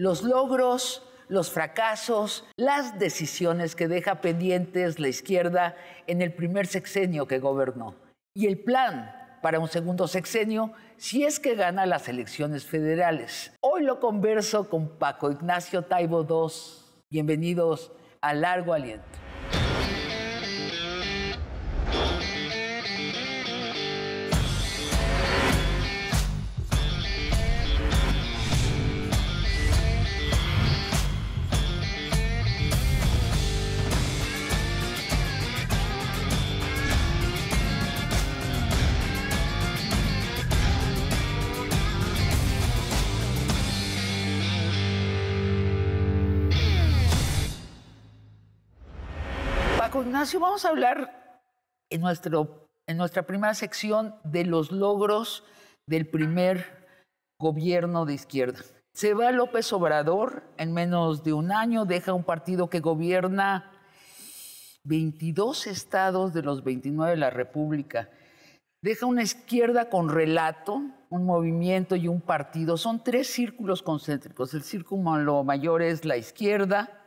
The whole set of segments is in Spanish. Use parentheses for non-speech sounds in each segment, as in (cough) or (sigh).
los logros, los fracasos, las decisiones que deja pendientes la izquierda en el primer sexenio que gobernó y el plan para un segundo sexenio si es que gana las elecciones federales. Hoy lo converso con Paco Ignacio Taibo II. Bienvenidos a Largo Aliento. vamos a hablar en, nuestro, en nuestra primera sección de los logros del primer gobierno de izquierda. Se va López Obrador en menos de un año, deja un partido que gobierna 22 estados de los 29 de la República. Deja una izquierda con relato, un movimiento y un partido. Son tres círculos concéntricos. El círculo mayor es la izquierda,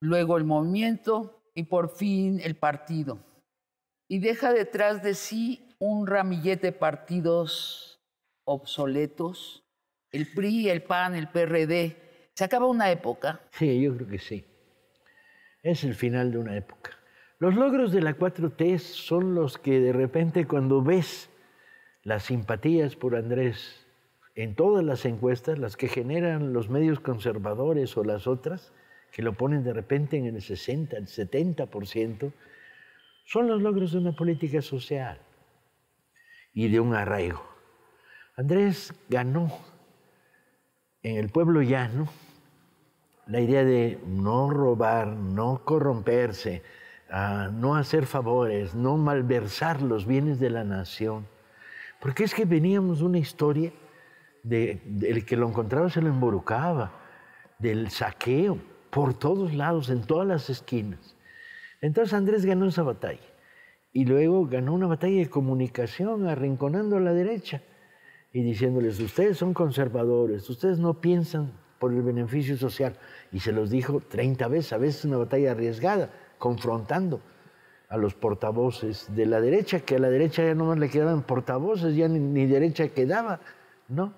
luego el movimiento y por fin el partido. Y deja detrás de sí un ramillete de partidos obsoletos, el PRI, el PAN, el PRD. ¿Se acaba una época? Sí, yo creo que sí. Es el final de una época. Los logros de la 4T son los que de repente cuando ves las simpatías por Andrés en todas las encuestas, las que generan los medios conservadores o las otras, que lo ponen de repente en el 60, el 70%, son los logros de una política social y de un arraigo. Andrés ganó en el pueblo llano la idea de no robar, no corromperse, ah, no hacer favores, no malversar los bienes de la nación. Porque es que veníamos de una historia de, del que lo encontraba se lo emborucaba, del saqueo por todos lados, en todas las esquinas. Entonces Andrés ganó esa batalla y luego ganó una batalla de comunicación arrinconando a la derecha y diciéndoles, ustedes son conservadores, ustedes no piensan por el beneficio social. Y se los dijo 30 veces, a veces una batalla arriesgada, confrontando a los portavoces de la derecha, que a la derecha ya más le quedaban portavoces, ya ni, ni derecha quedaba, ¿no?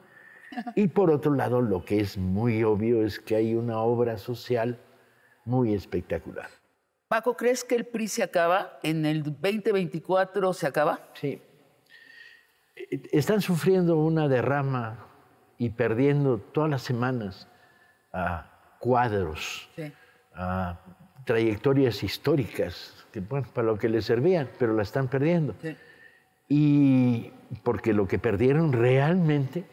Y por otro lado, lo que es muy obvio es que hay una obra social muy espectacular. Paco, ¿crees que el PRI se acaba? ¿En el 2024 se acaba? Sí. Están sufriendo una derrama y perdiendo todas las semanas a cuadros, a trayectorias históricas, que, bueno, para lo que les servían, pero la están perdiendo. Y porque lo que perdieron realmente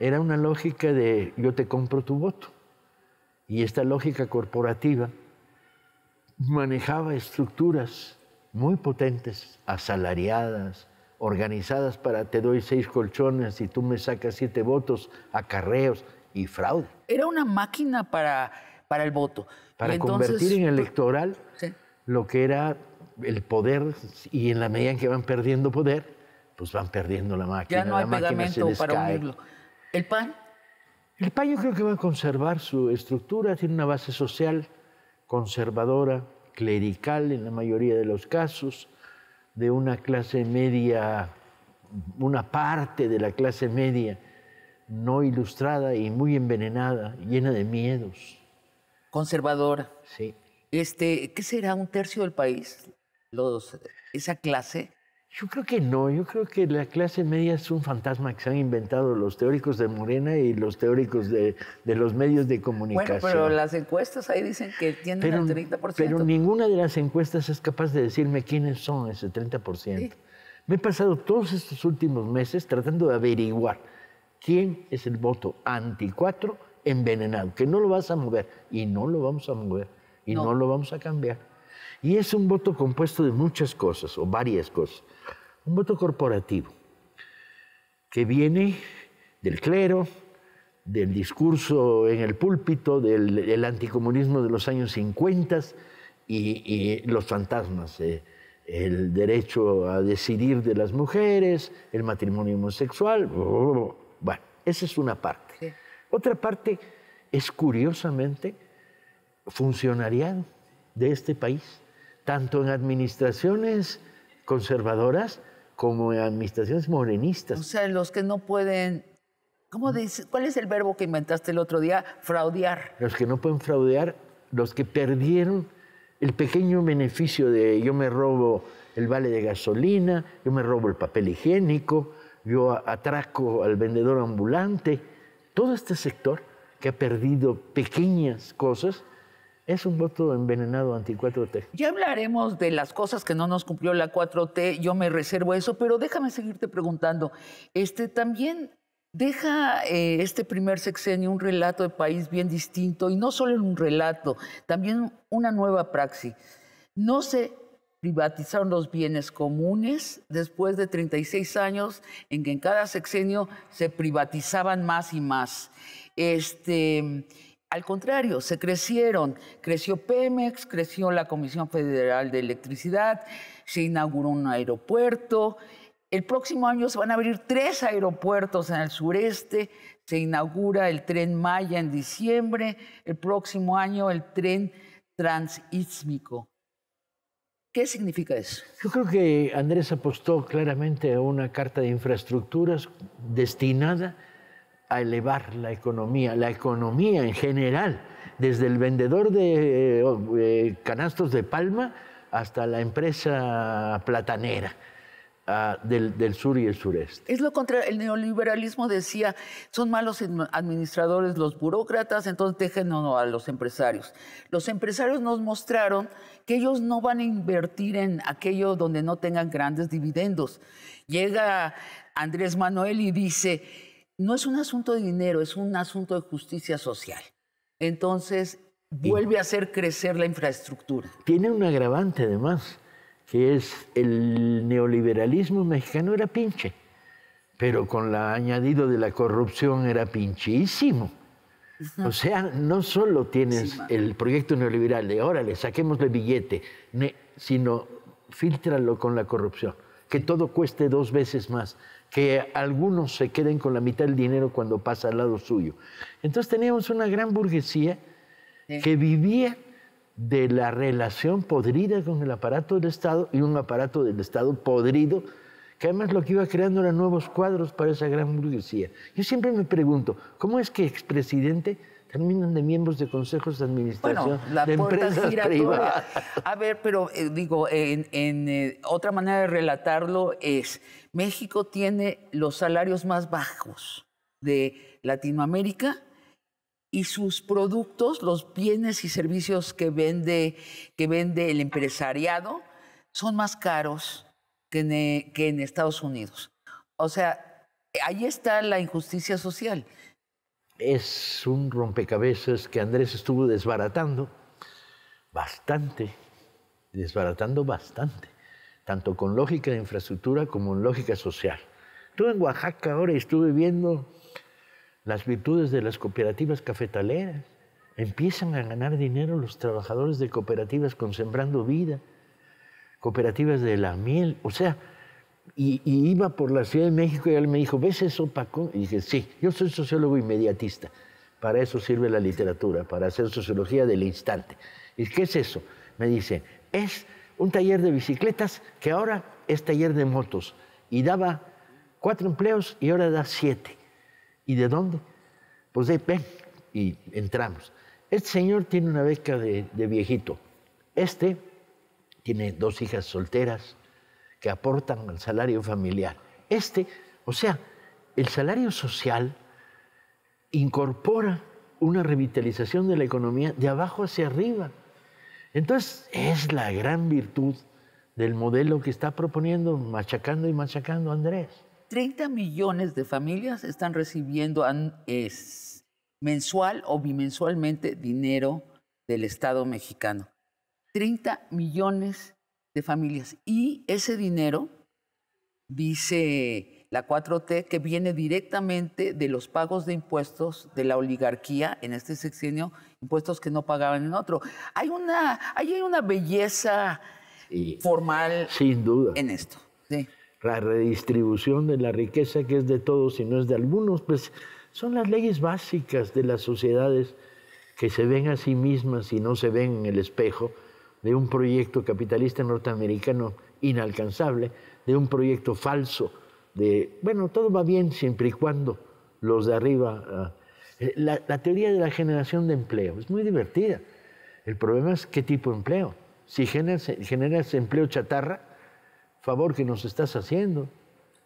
era una lógica de yo te compro tu voto. Y esta lógica corporativa manejaba estructuras muy potentes, asalariadas, organizadas para te doy seis colchones y tú me sacas siete votos, acarreos y fraude. Era una máquina para, para el voto. Para convertir en pues, electoral lo que era el poder y en la medida en que van perdiendo poder, pues van perdiendo la máquina. Ya no hay para unirlo. ¿El PAN? El PAN yo creo que va a conservar su estructura, tiene una base social conservadora, clerical en la mayoría de los casos, de una clase media, una parte de la clase media no ilustrada y muy envenenada, llena de miedos. Conservadora. Sí. Este, ¿Qué será un tercio del país? esa clase yo creo que no, yo creo que la clase media es un fantasma que se han inventado los teóricos de Morena y los teóricos de, los medios de comunicación. Bueno, pero las encuestas ahí dicen que tienen el 30%. Pero ninguna de las encuestas es capaz de decirme quiénes son ese 30%. Me he pasado todos estos últimos meses tratando de averiguar quién es el voto anti-4 envenenado, que no lo vas a mover, y no lo vamos a mover, y no lo vamos a cambiar. Y es un voto compuesto de muchas cosas, o varias cosas un voto corporativo que viene del clero, del discurso en el púlpito, del, anticomunismo de los años 50 y, los fantasmas, el derecho a decidir de las mujeres, el matrimonio homosexual. Bueno, esa es una parte. Otra parte es curiosamente funcionarían de este país, tanto en administraciones conservadoras como administraciones morenistas. O sea, los que no pueden... ¿Cómo dice? ¿Cuál es el verbo que inventaste el otro día? Fraudear. Los que no pueden fraudear, los que perdieron el pequeño beneficio de yo me robo el vale de gasolina, yo me robo el papel higiénico, yo atraco al vendedor ambulante. Todo este sector que ha perdido pequeñas cosas es un voto envenenado anti-4T. Ya hablaremos de las cosas que no nos cumplió la 4T, yo me reservo eso, pero déjame seguirte preguntando. Este, también deja eh, este primer sexenio un relato de país bien distinto, y no solo en un relato, también una nueva praxis. No se privatizaron los bienes comunes después de 36 años en que en cada sexenio se privatizaban más y más. Este al contrario, se crecieron. Creció Pemex, creció la Comisión Federal de Electricidad, se inauguró un aeropuerto. El próximo año se van a abrir tres aeropuertos en el sureste. Se inaugura el tren Maya en diciembre. El próximo año el tren transísmico. ¿Qué significa eso? Yo creo que Andrés apostó claramente a una carta de infraestructuras destinada a elevar la economía, la economía en general, desde el vendedor de eh, eh, canastos de palma hasta la empresa platanera. Ah, del, sur y el sureste. Es lo contrario, el neoliberalismo decía, son malos administradores los burócratas, entonces déjenos a los empresarios. Los empresarios nos mostraron que ellos no van a invertir en aquello donde no tengan grandes dividendos. Llega Andrés Manuel y dice, no es un asunto de dinero, es un asunto de justicia social. Entonces, vuelve a hacer crecer la infraestructura. Tiene un agravante además, que es el neoliberalismo mexicano era pinche, pero con el añadido de la corrupción era pinchísimo. O sea, no solo tienes el proyecto neoliberal de órale, el billete, sino fíltralo con la corrupción, que todo cueste dos veces más que algunos se queden con la mitad del dinero cuando pasa al lado suyo. Entonces teníamos una gran burguesía que vivía de la relación podrida con el aparato del Estado y un aparato del Estado podrido, que además lo que iba creando eran nuevos cuadros para esa gran burguesía. Yo siempre me pregunto, ¿cómo es que expresidente Terminan de miembros de consejos de administración la de empresas privadas. A ver, pero eh, digo, en, eh, otra manera de relatarlo es, México tiene los salarios más bajos de Latinoamérica y sus productos, los bienes y servicios que vende, que vende el empresariado, son más caros que eh, que en Estados Unidos. O sea, ahí está la injusticia social es un rompecabezas que Andrés estuvo desbaratando bastante, desbaratando bastante, tanto con lógica de infraestructura como en lógica social. Estuve en Oaxaca ahora y estuve viendo las virtudes de las cooperativas cafetaleras. Empiezan a ganar dinero los trabajadores de cooperativas con Sembrando Vida, cooperativas de la miel, o sea, y, iba por la Ciudad de México y él me dijo, ¿ves eso, Paco? Y dije, sí, yo soy sociólogo inmediatista. Para eso sirve la literatura, para hacer sociología del instante. ¿Y qué es eso? Me dice, es un taller de bicicletas que ahora es taller de motos. Y daba cuatro empleos y ahora da siete. ¿Y de dónde? Pues de ven y entramos. Este señor tiene una beca de viejito. Este tiene dos hijas solteras, que aportan al salario familiar. Este, o sea, el salario social incorpora una revitalización de la economía de abajo hacia arriba. Entonces, es la gran virtud del modelo que está proponiendo, machacando y machacando Andrés. 30 millones de familias están recibiendo es, mensual o bimensualmente dinero del Estado mexicano. 30 millones de familias. Y ese dinero, dice la 4T, que viene directamente de los pagos de impuestos de la oligarquía en este sexenio, impuestos que no pagaban en otro. Hay una, hay una belleza formal sin duda. en esto. La redistribución de la riqueza que es de todos y no es de algunos, pues son las leyes básicas de las sociedades que se ven a sí mismas y no se ven en el espejo de un proyecto capitalista norteamericano inalcanzable, de un proyecto falso, de, bueno, todo va bien siempre y cuando los de arriba... Ah, eh, la, teoría de la generación de empleo es muy divertida. El problema es qué tipo de empleo. Si generas empleo chatarra, favor que nos estás haciendo.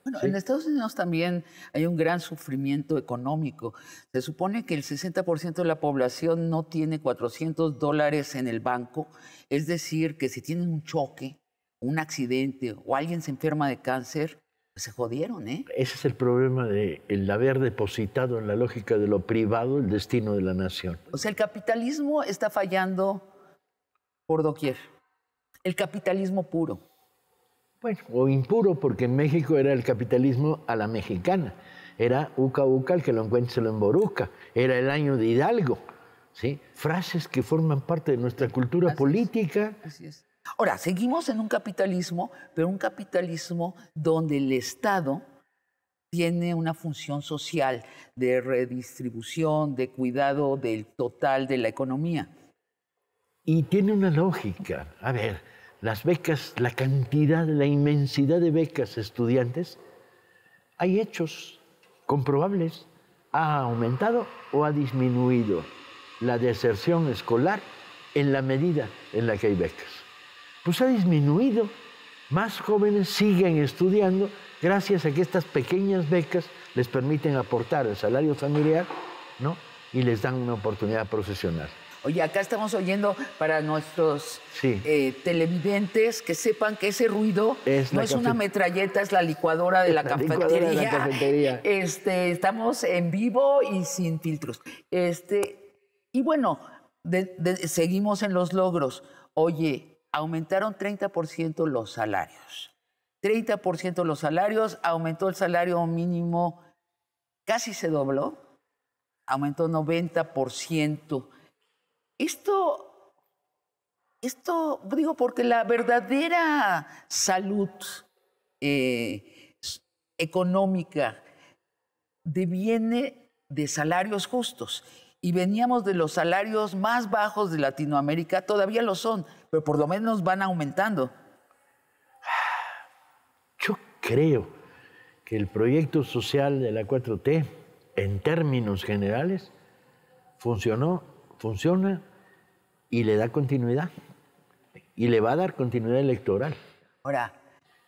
Bueno, en Estados Unidos también hay un gran sufrimiento económico. Se supone que el 60% de la población no tiene 400 dólares en el banco, es decir, que si tienen un choque, un accidente o alguien se enferma de cáncer, pues se jodieron, ¿eh? Ese es el problema de haber depositado en la lógica de lo privado el destino de la nación. O sea, el capitalismo está fallando por doquier. El capitalismo puro bueno, o impuro, porque en México era el capitalismo a la mexicana. Era uca uca, el que lo encuentre en Boruca. Era el año de Hidalgo. ¿sí? Frases que forman parte de nuestra cultura política. Ahora, seguimos en un capitalismo, pero un capitalismo donde el Estado tiene una función social de redistribución, de cuidado del total de la economía. Y tiene una lógica. A ver, las becas, la cantidad, la inmensidad de becas estudiantes, hay hechos comprobables. ¿Ha aumentado o ha disminuido la deserción escolar en la medida en la que hay becas? Pues ha disminuido. Más jóvenes siguen estudiando gracias a que estas pequeñas becas les permiten aportar el salario familiar ¿no? y les dan una oportunidad profesional. Oye, acá estamos oyendo para nuestros eh, televidentes que sepan que ese ruido no es una metralleta, es la licuadora de la, cafetería. Este, estamos en vivo y sin filtros. Este, y bueno, seguimos en los logros. Oye, aumentaron 30% los salarios. 30% los salarios, aumentó el salario mínimo, casi se dobló, aumentó 90%. Esto, esto digo porque la verdadera salud eh, económica deviene de salarios justos. Y veníamos de los salarios más bajos de Latinoamérica, todavía lo son, pero por lo menos van aumentando. Yo creo que el proyecto social de la 4T, en términos generales, funcionó funciona y le da continuidad. Y le va a dar continuidad electoral. Ahora,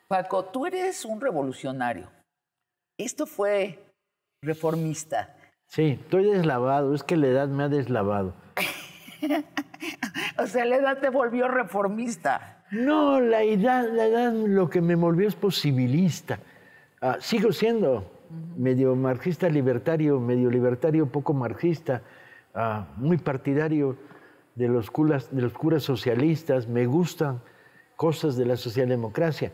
Paco, tú eres un revolucionario. Esto fue reformista. Sí, estoy deslavado, es que la edad me ha deslavado. (laughs) o sea, la edad te volvió reformista. No, la edad, la edad lo que me volvió es posibilista. Ah, sigo siendo medio marxista libertario, medio libertario poco marxista, muy partidario de los, curas, de los curas socialistas, me gustan cosas de la socialdemocracia,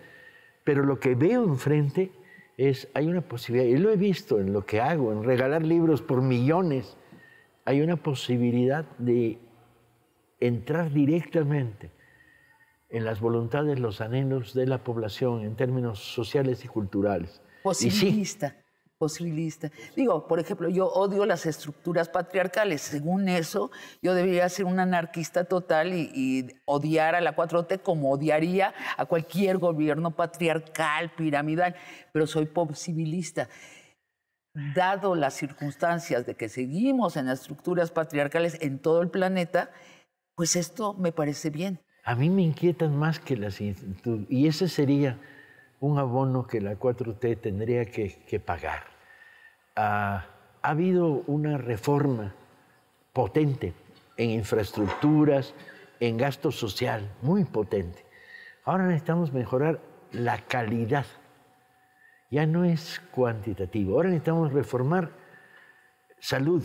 pero lo que veo enfrente es, hay una posibilidad, y lo he visto en lo que hago, en regalar libros por millones, hay una posibilidad de entrar directamente en las voluntades, los anhelos de la población en términos sociales y culturales. Posibilista posibilista. Digo, por ejemplo, yo odio las estructuras patriarcales. Según eso, yo debería ser un anarquista total y, odiar a la 4T como odiaría a cualquier gobierno patriarcal, piramidal, pero soy posibilista. Dado las circunstancias de que seguimos en las estructuras patriarcales en todo el planeta, pues esto me parece bien. A mí me inquietan más que las instituciones, y ese sería un abono que la 4T tendría que, que pagar Ah, ha, habido una reforma potente en infraestructuras, en gasto social, muy potente. Ahora necesitamos mejorar la calidad. Ya no es cuantitativo. Ahora necesitamos reformar salud.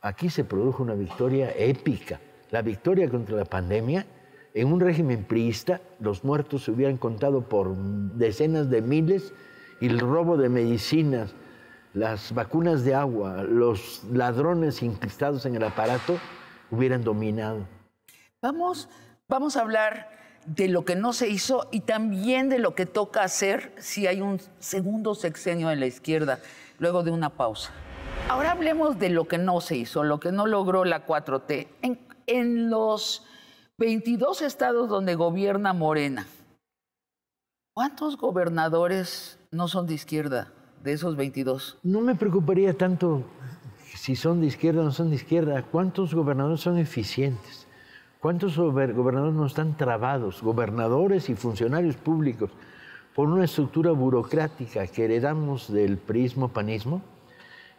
Aquí se produjo una victoria épica. La victoria contra la pandemia. En un régimen priista, los muertos se hubieran contado por decenas de miles y el robo de medicinas, las vacunas de agua, los ladrones incrustados en el aparato hubieran dominado. Vamos, a hablar de lo que no se hizo y también de lo que toca hacer si hay un segundo sexenio en la izquierda, luego de una pausa. Ahora hablemos de lo que no se hizo, lo que no logró la 4T. En, en los 22 estados donde gobierna Morena, ¿cuántos gobernadores no son de izquierda? de esos 22? No me preocuparía tanto si son de izquierda o no son de izquierda. ¿Cuántos gobernadores son eficientes? ¿Cuántos gobernadores no están trabados? Gobernadores y funcionarios públicos por una estructura burocrática que heredamos del prismo-panismo,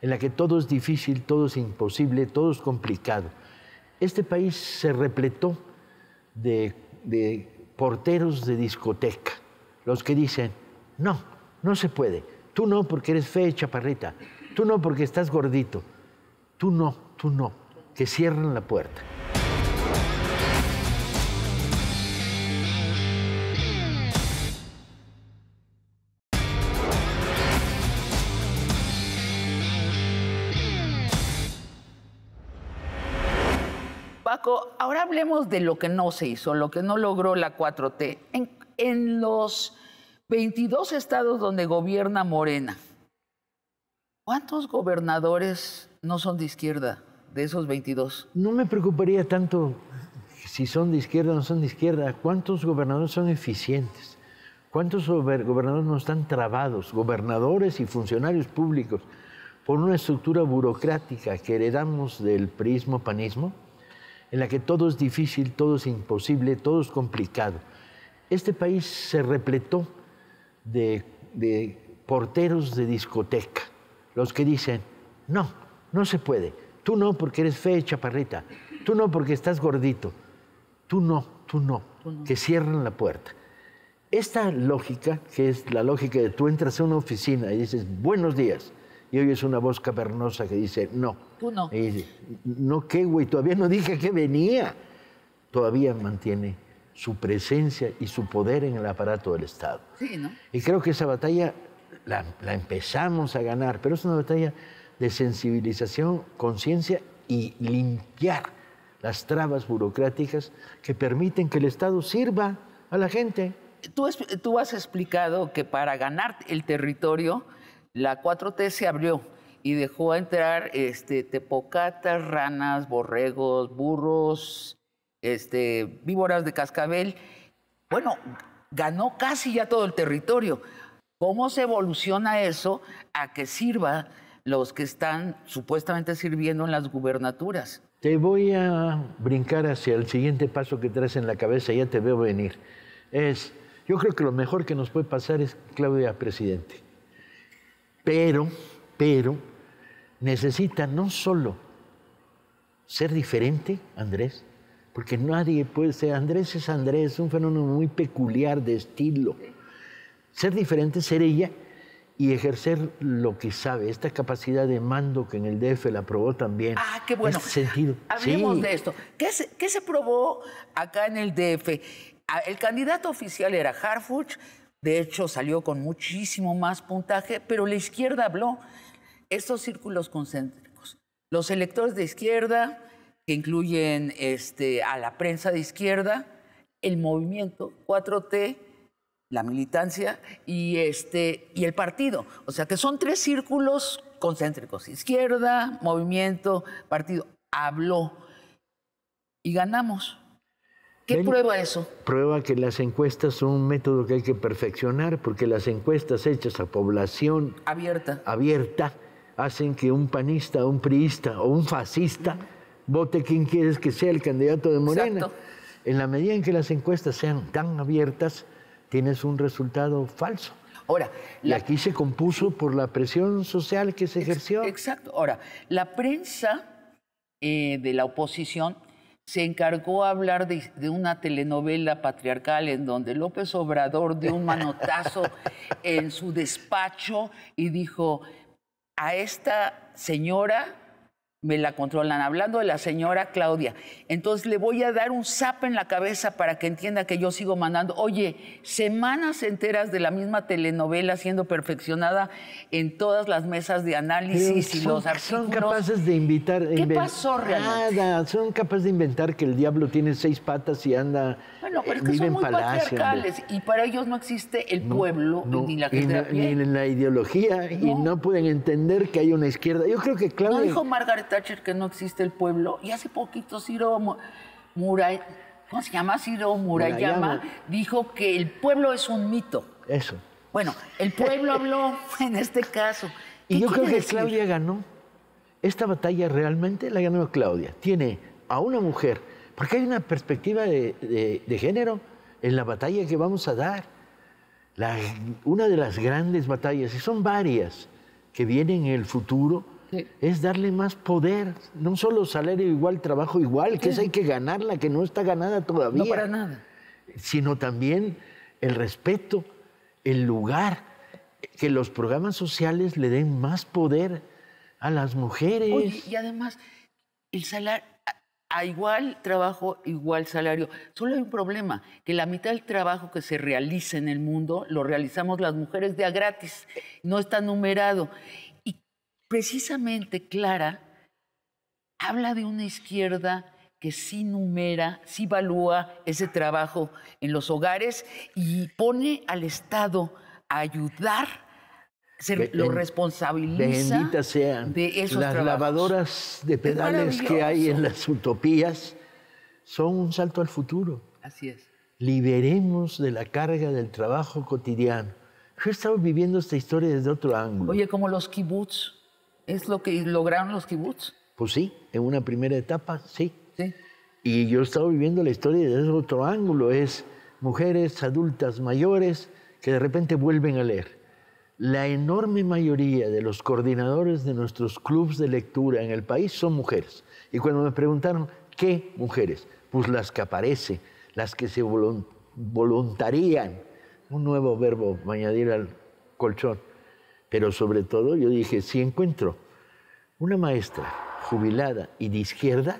en la que todo es difícil, todo es imposible, todo es complicado. Este país se repletó de, de porteros de discoteca, los que dicen, no, no se puede, Tú no porque eres fea chaparrita. Tú no porque estás gordito. Tú no, tú no. Que cierren la puerta. Paco, ahora hablemos de lo que no se hizo, lo que no logró la 4T. En, en los 22 estados donde gobierna Morena. ¿Cuántos gobernadores no son de izquierda de esos 22? No me preocuparía tanto si son de izquierda o no son de izquierda. ¿Cuántos gobernadores son eficientes? ¿Cuántos gobernadores no están trabados? Gobernadores y funcionarios públicos por una estructura burocrática que heredamos del prismo-panismo, en la que todo es difícil, todo es imposible, todo es complicado. Este país se repletó de, porteros de discoteca, los que dicen, no, no se puede, tú no porque eres fe, chaparrita, tú no porque estás gordito, tú no, tú no, que cierran la puerta. Esta lógica, que es la lógica de tú entras a una oficina y dices, buenos días, y oyes una voz cavernosa que dice, no. Tú no. Y no, qué güey, todavía no dije que venía. Todavía mantiene su presencia y su poder en el aparato del Estado. Y creo que esa batalla la, empezamos a ganar, pero es una batalla de sensibilización, conciencia y limpiar las trabas burocráticas que permiten que el Estado sirva a la gente. Tú, tú has explicado que para ganar el territorio, la 4T se abrió y dejó entrar este, tepocatas, ranas, borregos, burros, este, víboras de cascabel. Bueno, ganó casi ya todo el territorio. ¿Cómo se evoluciona eso a que sirva los que están supuestamente sirviendo en las gubernaturas? Te voy a brincar hacia el siguiente paso que traes en la cabeza, ya te veo venir. Es, yo creo que lo mejor que nos puede pasar es Claudia presidente. Pero, pero, necesita no solo ser diferente, Andrés, porque nadie puede ser, Andrés es Andrés, es un fenómeno muy peculiar de estilo. Ser diferente, ser ella y ejercer lo que sabe, esta capacidad de mando que en el DF la probó también. Ah, qué bueno. sentido. Hablemos de esto. ¿Qué se, ¿Qué se probó acá en el DF? Ah, el candidato oficial era Harfuch, de hecho salió con muchísimo más puntaje, pero la izquierda habló. Estos círculos concéntricos. Los electores de izquierda, que incluyen este, a la prensa de izquierda, el movimiento 4T, la militancia y, este, y el partido. O sea que son tres círculos concéntricos, izquierda, movimiento, partido. Habló y ganamos. ¿Qué prueba eso? Prueba que las encuestas son un método que hay que perfeccionar, porque las encuestas hechas a población abierta, hacen que un panista, un priista o un fascista vote quien quieres que sea el candidato de Morena. Exacto. En la medida en que las encuestas sean tan abiertas, tienes un resultado falso. Ahora, aquí se compuso por la presión social que se ejerció. Exacto. Ahora, la prensa eh, de la oposición se encargó a hablar de, de, una telenovela patriarcal en donde López Obrador dio un manotazo (laughs) en su despacho y dijo, a esta señora me la controlan. Hablando de la señora Claudia, entonces le voy a dar un zap en la cabeza para que entienda que yo sigo mandando. Oye, semanas enteras de la misma telenovela siendo perfeccionada en todas las mesas de análisis y los artículos. Son capaces de invitar. ¿Qué pasó realmente? Nada, son capaces de inventar que el diablo tiene seis patas y anda. Bueno, pero son muy y para ellos no existe el pueblo ni la gente Ni la ideología y no pueden entender que hay una izquierda. Yo creo que Claudia. No dijo Margaret que no existe el pueblo. Y hace poquito Ciro ¿cómo se llama? Murayama, dijo que el pueblo es un mito. Eso. Bueno, el pueblo (laughs) habló en este caso. Y yo creo que Claudia ganó. Esta batalla realmente la ganó Claudia. Tiene a una mujer, porque hay una perspectiva de, género en la batalla que vamos a dar. La, una de las grandes batallas, y son varias que vienen en el futuro, es darle más poder. No solo salario igual, trabajo igual, que es hay que ganarla, que no está ganada todavía. No para nada. Sino también el respeto, el lugar, que los programas sociales le den más poder a las mujeres. y además, el salario, a igual trabajo, igual salario. Solo hay un problema, que la mitad del trabajo que se realiza en el mundo lo realizamos las mujeres de a gratis, no está numerado precisamente Clara habla de una izquierda que sí numera, sí evalúa ese trabajo en los hogares y pone al Estado a ayudar, ser ser lo responsabiliza. de esos las lavadoras de pedales que hay en las utopías son un salto al futuro. Así es. Liberemos de la carga del trabajo cotidiano. Yo he estado viviendo esta historia desde otro ángulo. Oye, como los kibbutz. ¿Es lo que lograron los kibbutz? Pues sí, en una primera etapa, sí. Y yo he estado viviendo la historia desde otro ángulo, es mujeres adultas mayores que de repente vuelven a leer. La enorme mayoría de los coordinadores de nuestros clubes de lectura en el país son mujeres. Y cuando me preguntaron, ¿qué mujeres? Pues las que aparecen, las que se voluntarían, un nuevo verbo añadir al colchón, pero sobre todo yo dije, si encuentro una maestra jubilada y de izquierda,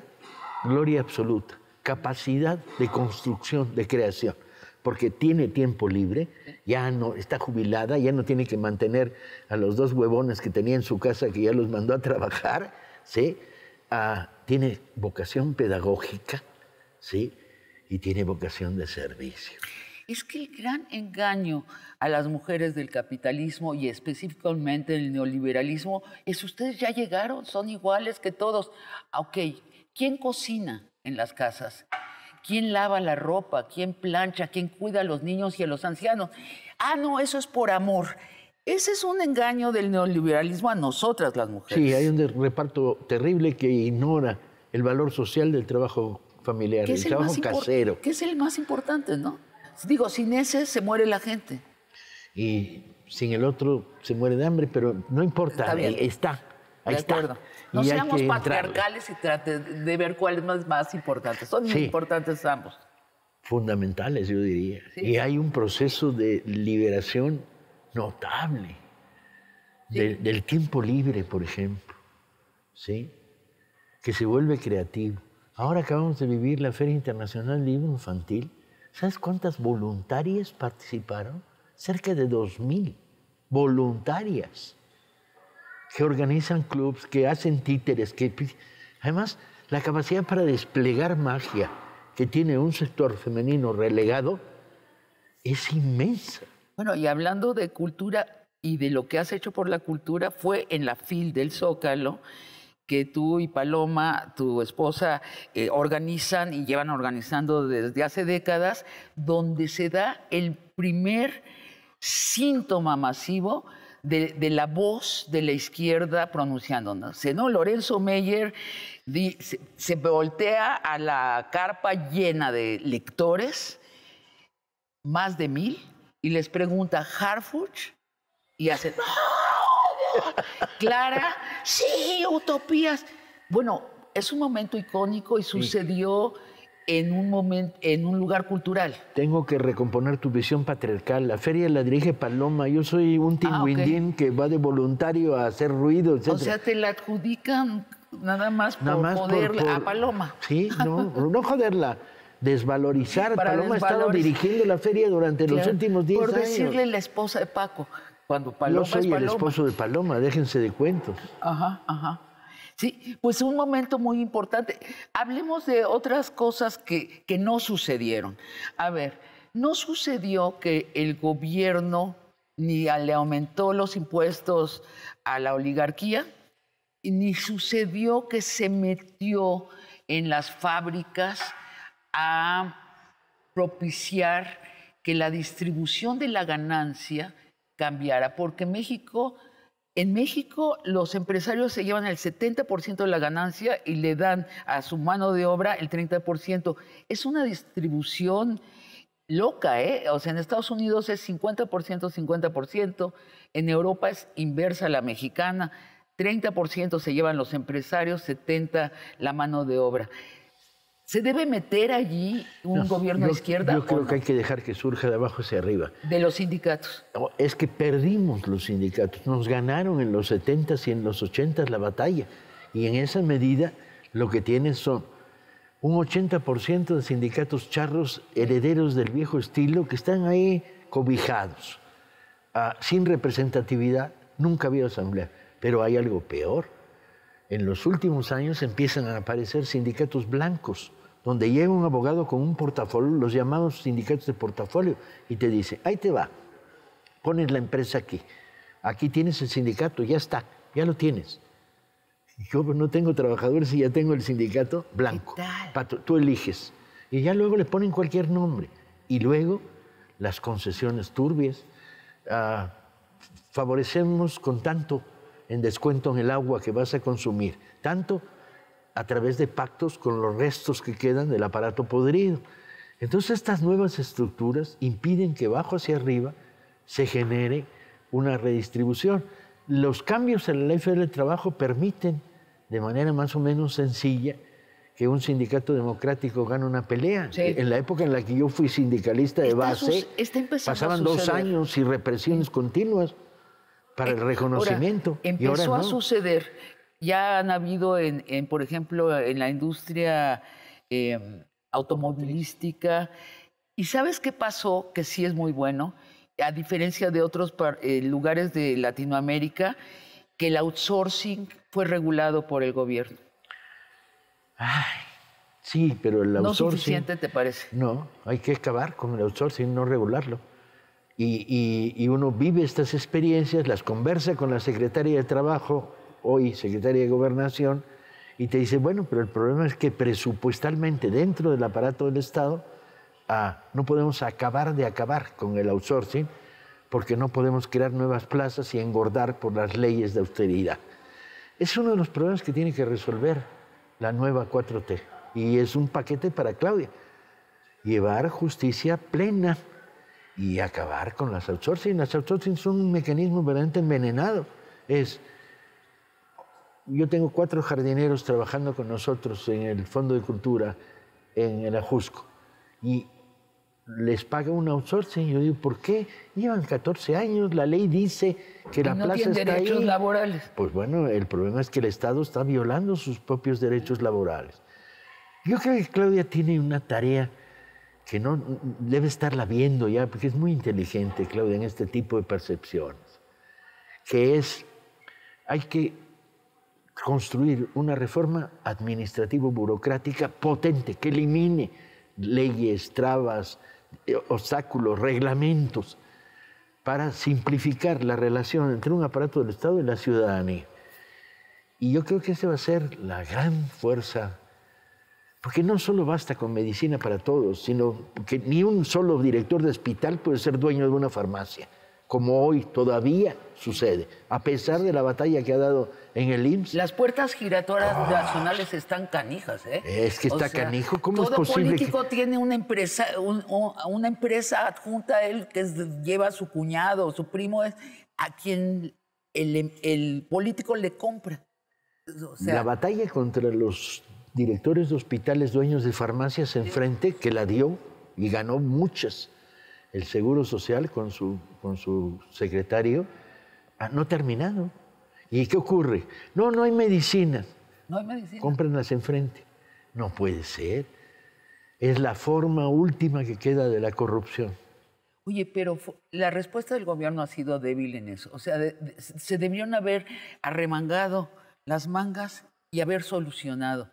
gloria absoluta, capacidad de construcción, de creación, porque tiene tiempo libre, ya no está jubilada, ya no tiene que mantener a los dos huevones que tenía en su casa que ya los mandó a trabajar, ¿sí? Ah, tiene vocación pedagógica, ¿sí? Y tiene vocación de servicio es que el gran engaño a las mujeres del capitalismo y específicamente del neoliberalismo es ustedes ya llegaron, son iguales que todos. Ah, ok, ¿quién cocina en las casas? ¿Quién lava la ropa? ¿Quién plancha? ¿Quién cuida a los niños y a los ancianos? Ah, no, eso es por amor. Ese es un engaño del neoliberalismo a nosotras las mujeres. Sí, hay un reparto terrible que ignora el valor social del trabajo familiar, el, trabajo casero. Que es el más importante, ¿no? Digo, sin ese se muere la gente. Y sin el otro se muere de hambre, pero no importa, está. está ahí está. No seamos patriarcales y trate de ver cuál es más, más importante. Son importantes ambos. Fundamentales, yo diría. Y hay un proceso de liberación notable del tiempo libre, por ejemplo, ¿sí? que se vuelve creativo. Ahora acabamos de vivir la Feria Internacional de Libro Infantil ¿Sabes cuántas voluntarias participaron? Cerca de 2.000 voluntarias que organizan clubs, que hacen títeres, que... Además, la capacidad para desplegar magia que tiene un sector femenino relegado es inmensa. Bueno, y hablando de cultura y de lo que has hecho por la cultura, fue en la FIL del Zócalo que tú y Paloma, tu esposa, eh, organizan y llevan organizando desde hace décadas, donde se da el primer síntoma masivo de, la voz de la izquierda pronunciándose. ¿no? Lorenzo Meyer se, voltea a la carpa llena de lectores, más de mil, y les pregunta, ¿Harfuch? Y hacen, Clara, sí, utopías. Bueno, es un momento icónico y sucedió en, un en un lugar cultural. Tengo que recomponer tu visión patriarcal. La feria la dirige Paloma. Yo soy un ah, tinguindín que va de voluntario a hacer ruido, O sea, te la adjudican nada más nada por a Paloma. Sí, no, no joderla desvalorizar. Paloma estaba dirigiendo la feria durante los últimos días. Por decirle la esposa de Paco, cuando Paloma soy el esposo de Paloma, déjense de cuentos. Ajá, ajá. Sí, pues un momento muy importante. Hablemos de otras cosas que, que no sucedieron. A ver, no sucedió que el gobierno ni le aumentó los impuestos a la oligarquía, ni sucedió que se metió en las fábricas a propiciar que la distribución de la ganancia cambiara, porque México, en México los empresarios se llevan el 70% de la ganancia y le dan a su mano de obra el 30%. Es una distribución loca, ¿eh? O sea, en Estados Unidos es 50%, 50%, en Europa es inversa la mexicana, 30% se llevan los empresarios, 70% la mano de obra. ¿Se debe meter allí un gobierno de izquierda? Yo creo que hay que dejar que surja de abajo hacia arriba. De los sindicatos. es que perdimos los sindicatos. Nos ganaron en los 70 y en los 80 la batalla. Y en esa medida lo que tienen son un 80% de sindicatos charros herederos del viejo estilo que están ahí cobijados, ah, sin representatividad. Nunca había asamblea. Pero hay algo peor en los últimos años empiezan a aparecer sindicatos blancos, donde llega un abogado con un portafolio, los llamados sindicatos de portafolio, y te dice, ahí te va, pones la empresa aquí, aquí tienes el sindicato, ya está, ya lo tienes. yo pues, no tengo trabajadores y ya tengo el sindicato blanco. tú eliges. Y ya luego le ponen cualquier nombre. Y luego las concesiones turbias. Ah, favorecemos con tanto en descuento en el agua que vas a consumir, tanto a través de pactos con los restos que quedan del aparato podrido. Entonces estas nuevas estructuras impiden que bajo hacia arriba se genere una redistribución. Los cambios en la ley federal del trabajo permiten de manera más o menos sencilla que un sindicato democrático gane una pelea. En la época en la que yo fui sindicalista de base, pasaban dos años y represiones continuas para el eh, reconocimiento. empezó a suceder. Ya han habido, en, por ejemplo, en la industria eh, automovilística. ¿Y sabes qué pasó? Que sí es muy bueno. A diferencia de otros eh, lugares de Latinoamérica, que el outsourcing fue regulado por el gobierno. Ay, sí, pero el outsourcing. ¿No suficiente, te parece? No, hay que acabar con el outsourcing, no regularlo. Y, uno vive estas experiencias, las conversa con la secretaria de Trabajo, hoy secretaria de Gobernación, y te dice, bueno, pero el problema es que presupuestalmente dentro del aparato del Estado ah, no podemos acabar de acabar con el outsourcing porque no podemos crear nuevas plazas y engordar por las leyes de austeridad. Es uno de los problemas que tiene que resolver la nueva 4T y es un paquete para Claudia. Llevar justicia plena y acabar con las outsourcing. Las outsourcing son un mecanismo verdaderamente envenenado. Es, yo tengo cuatro jardineros trabajando con nosotros en el Fondo de Cultura, en el Ajusco, y les paga un outsourcing. Yo digo, ¿por qué? Llevan 14 años, la ley dice que la plaza está derechos laborales. Pues bueno, el problema es que el Estado está violando sus propios derechos laborales. Yo creo que Claudia tiene una tarea que no debe estarla viendo ya, porque es muy inteligente, Claudia, en este tipo de percepciones, que es, hay que construir una reforma administrativo-burocrática potente, que elimine leyes, trabas, eh, obstáculos, reglamentos, para simplificar la relación entre un aparato del Estado y la ciudadanía. Y yo creo que esa va a ser la gran fuerza porque no solo basta con medicina para todos, sino que ni un solo director de hospital puede ser dueño de una farmacia, como hoy todavía sucede, a pesar de la batalla que ha dado en el IMSS. Las puertas giratorias nacionales están canijas, ¿eh? Es que está canijo, ¿cómo es posible? Todo político tiene una empresa, una empresa adjunta a él que lleva a su cuñado, su primo, es a quien el, em, político le compra. la batalla contra los directores de hospitales, dueños de farmacias enfrente, que la dio y ganó muchas. El Seguro Social con su, con su secretario ah, no terminado. ¿Y qué ocurre? No, no hay medicinas. No hay medicinas. Cómprenlas enfrente. No puede ser. Es la forma última que queda de la corrupción. Oye, pero la respuesta del gobierno ha sido débil en eso. O sea, se debieron haber arremangado las mangas y haber solucionado.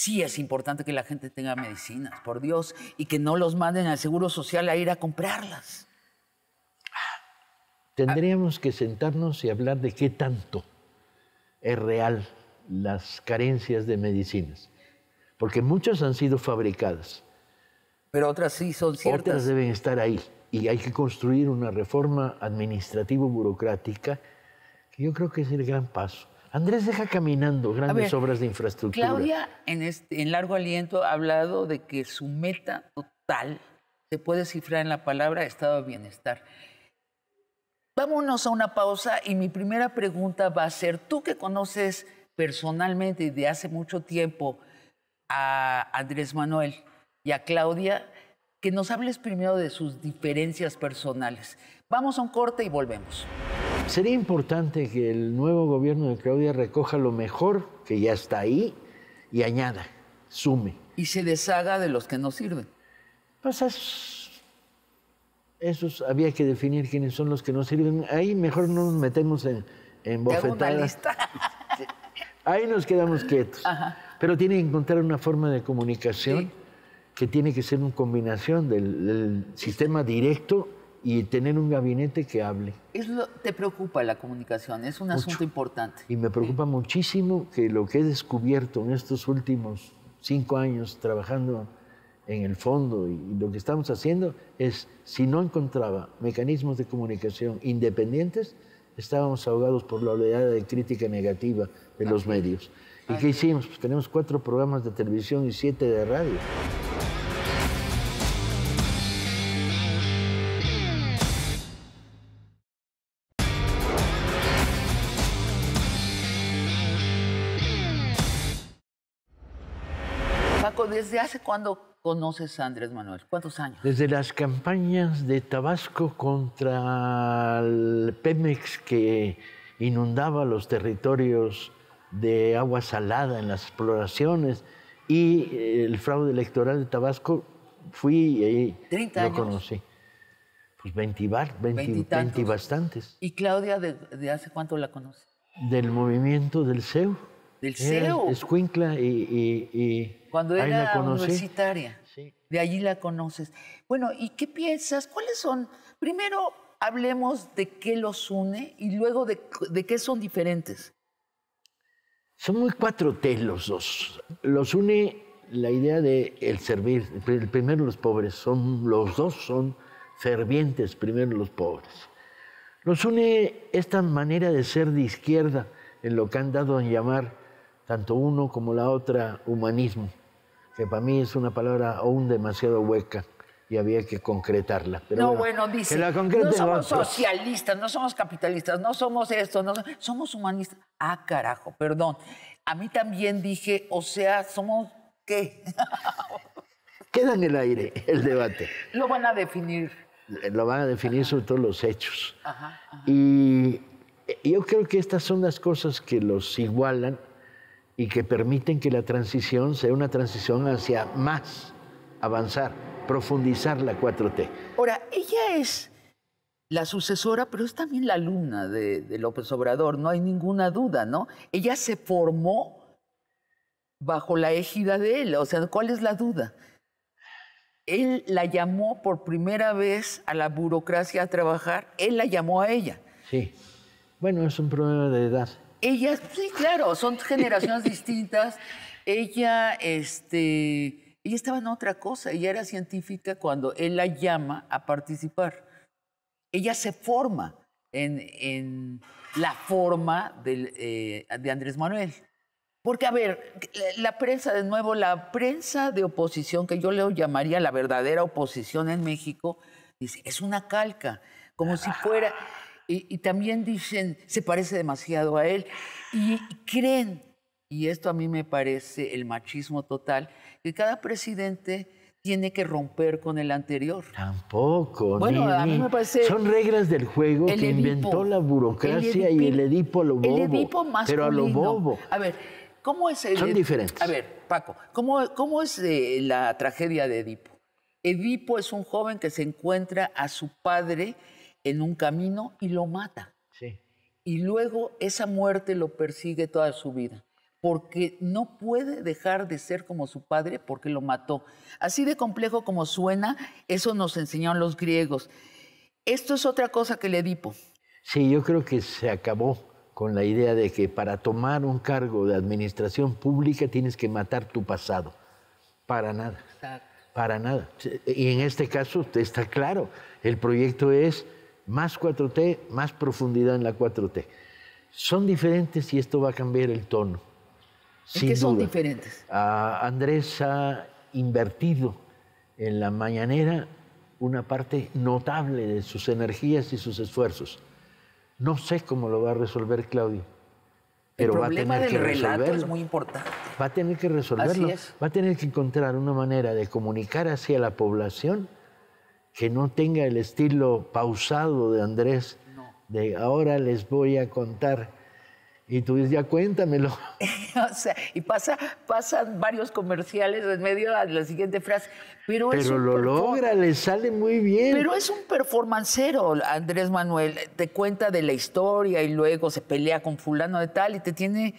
Sí es importante que la gente tenga medicinas, por Dios, y que no los manden al Seguro Social a ir a comprarlas. Ah. Tendríamos que sentarnos y hablar de qué tanto es real las carencias de medicinas, porque muchas han sido fabricadas. Pero otras sí son ciertas. Otras deben estar ahí y hay que construir una reforma administrativo-burocrática que yo creo que es el gran paso. Andrés deja caminando grandes obras de infraestructura. Claudia, en, en largo aliento, ha hablado de que su meta total se puede cifrar en la palabra estado de bienestar. Vámonos a una pausa y mi primera pregunta va a ser, tú que conoces personalmente y de hace mucho tiempo a Andrés Manuel y a Claudia, que nos hables primero de sus diferencias personales. Vamos a un corte y volvemos. Sería importante que el nuevo gobierno de Claudia recoja lo mejor que ya está ahí y añada, sume. Y se deshaga de los que no sirven. Pues esos, había que definir quiénes son los que no sirven. Ahí mejor no nos metemos en, en bofetadas. Ahí nos quedamos quietos. Pero tiene que encontrar una forma de comunicación que tiene que ser una combinación del sistema directo y tener un gabinete que hable. Es ¿Te preocupa la comunicación? Es un asunto importante. Y me preocupa muchísimo que lo que he descubierto en estos últimos cinco años trabajando en el fondo y lo que estamos haciendo es, si no encontraba mecanismos de comunicación independientes, estábamos ahogados por la oleada de crítica negativa de los medios. ¿Y qué hicimos? Pues tenemos cuatro programas de televisión y siete de radio. ¿desde hace cuándo conoces a Andrés Manuel? ¿Cuántos años? Desde las campañas de Tabasco contra el Pemex que inundaba los territorios de agua salada en las exploraciones y el fraude electoral de Tabasco, fui ahí. 30 años. Lo conocí. Pues 20, y bastantes. ¿Y Claudia de, hace cuánto la conoces? Del movimiento del CEU del CEO. Escuincla y, y, Cuando era universitaria. De allí la conoces. Bueno, ¿y qué piensas? ¿Cuáles son? Primero hablemos de qué los une y luego de, qué son diferentes. Son muy cuatro T los dos. Los une la idea de el servir. Primero los pobres, son, los dos son fervientes, primero los pobres. Los une esta manera de ser de izquierda, en lo que han dado en llamar tanto uno como la otra humanismo, que para mí es una palabra aún demasiado hueca y había que concretarla. Pero no, bueno, dice, no somos socialistas, no somos capitalistas, no somos esto, no, somos humanistas. Ah, carajo, perdón. A mí también dije, o sea, somos qué. (laughs) Queda en el aire el debate. Lo van a definir. Lo van a definir sobre todos los hechos. Y eh, yo creo que estas son las cosas que los igualan y que permiten que la transición sea una transición hacia más avanzar, profundizar la 4T. Ahora, ella es la sucesora, pero es también la alumna de, López Obrador, no hay ninguna duda, ¿no? Ella se formó bajo la égida de él, o sea, ¿cuál es la duda? Él la llamó por primera vez a la burocracia a trabajar, él la llamó a ella. Sí, bueno, es un problema de edad ella sí, claro, son generaciones distintas. Ella, este, ella estaba en otra cosa. Ella era científica cuando él la llama a participar. Ella se forma en, en la forma del, eh, de Andrés Manuel. Porque, a ver, la prensa, de nuevo, la prensa de oposición, que yo le llamaría la verdadera oposición en México, es una calca, como si fuera, y, también dicen, se parece demasiado a él, y creen, y esto a mí me parece el machismo total, que cada presidente tiene que romper con el anterior. Tampoco. Bueno, a mí me parece. Son reglas del juego que inventó la burocracia y el Edipo a lo bobo. El Edipo Pero a lo bobo. A ver, ¿cómo es el. Son diferentes. A ver, Paco, ¿cómo, cómo es eh, la tragedia de Edipo? Edipo es un joven que se encuentra a su padre en un camino y lo mata. Sí. Y luego esa muerte lo persigue toda su vida, porque no puede dejar de ser como su padre porque lo mató. Así de complejo como suena, eso nos enseñaron los griegos. Esto es otra cosa que el Edipo. Sí, yo creo que se acabó con la idea de que para tomar un cargo de administración pública tienes que matar tu pasado. Para nada. Exacto. Para nada. Y en este caso está claro, el proyecto es más 4T, más profundidad en la 4T. Son diferentes y esto va a cambiar el tono. Es que son diferentes? Andrés ha invertido en la mañanera una parte notable de sus energías y sus esfuerzos. No sé cómo lo va a resolver Claudio, pero va a tener que resolverlo. es muy importante. Va a tener que resolverlo. Va a tener que encontrar una manera de comunicar hacia la población que no tenga el estilo pausado de Andrés, de ahora les voy a contar. Y tú dices, ya cuéntamelo. (laughs) o sea, y pasa, pasan varios comerciales en medio de la siguiente frase. Pero, lo logra, le sale muy bien. Pero es un performancero, Andrés Manuel. Te cuenta de la historia y luego se pelea con fulano de tal y te tiene